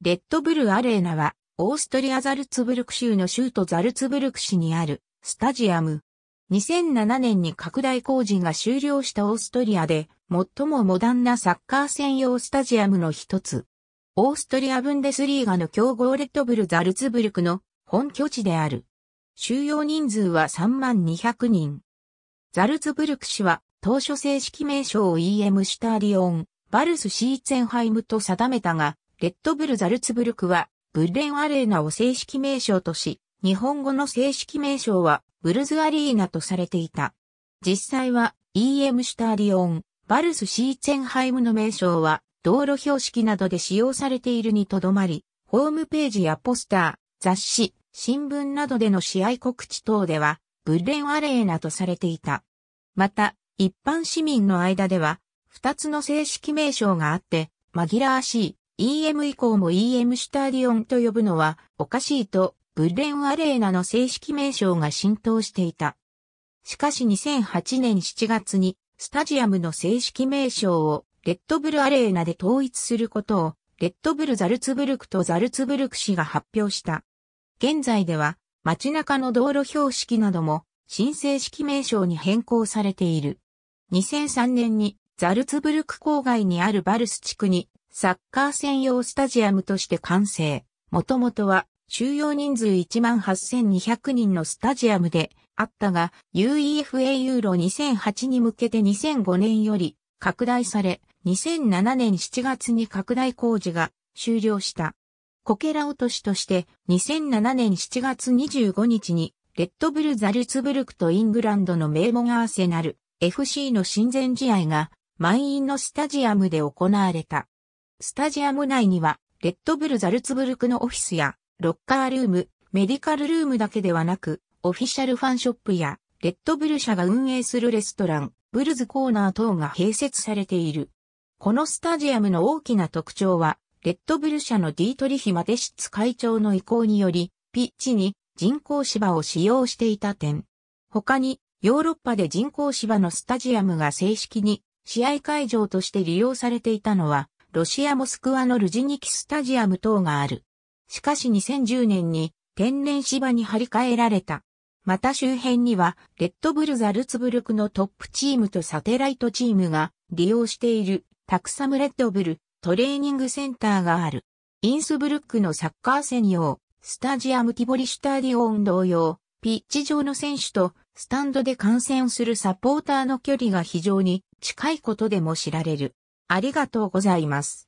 レッドブルアレーナは、オーストリアザルツブルク州の州都ザルツブルク市にあるスタジアム。2007年に拡大工事が終了したオーストリアで、最もモダンなサッカー専用スタジアムの一つ。オーストリアブンデスリーガの強豪レッドブルザルツブルクの本拠地である。収容人数は3万200人。ザルツブルク市は当初正式名称を EM シュターリオン、バルスシーツェンハイムと定めたが、レッドブルザルツブルクは、ブッレンアレーナを正式名称とし、日本語の正式名称は、ブルズアリーナとされていた。実際は、EM シュタディオン、バルスシーツェンハイムの名称は、道路標識などで使用されているにとどまり、ホームページやポスター、雑誌、新聞などでの試合告知等では、ブッレンアレーナとされていた。また、一般市民の間では、二つの正式名称があって、紛らわしい、EM 以降も EM シュタディオンと呼ぶのはおかしいとブレンアレーナの正式名称が浸透していた。しかし2008年7月にスタジアムの正式名称をレッドブルアレーナで統一することをレッドブルザルツブルクとザルツブルク市が発表した。現在では街中の道路標識なども新正式名称に変更されている。2003年にザルツブルク郊外にあるバルス地区にサッカー専用スタジアムとして完成。もともとは収容人数18,200人のスタジアムであったが、UEFA ユーロ2008に向けて2005年より拡大され、2007年7月に拡大工事が終了した。こけら落としとして2007年7月25日にレッドブル・ザルツブルクとイングランドの名門アーセナル FC の親善試合が満員のスタジアムで行われた。スタジアム内には、レッドブルザルツブルクのオフィスや、ロッカールーム、メディカルルームだけではなく、オフィシャルファンショップや、レッドブル社が運営するレストラン、ブルズコーナー等が併設されている。このスタジアムの大きな特徴は、レッドブル社のディートリヒ・マテシッツ会長の意向により、ピッチに人工芝を使用していた点。他に、ヨーロッパで人工芝のスタジアムが正式に試合会場として利用されていたのは、ロシアモスクワのルジニキスタジアム等がある。しかし2010年に天然芝に張り替えられた。また周辺には、レッドブルザルツブルクのトップチームとサテライトチームが利用しているタクサムレッドブルトレーニングセンターがある。インスブルックのサッカー専用、スタジアムティボリシュタディオン同様、ピッチ上の選手とスタンドで観戦するサポーターの距離が非常に近いことでも知られる。ありがとうございます。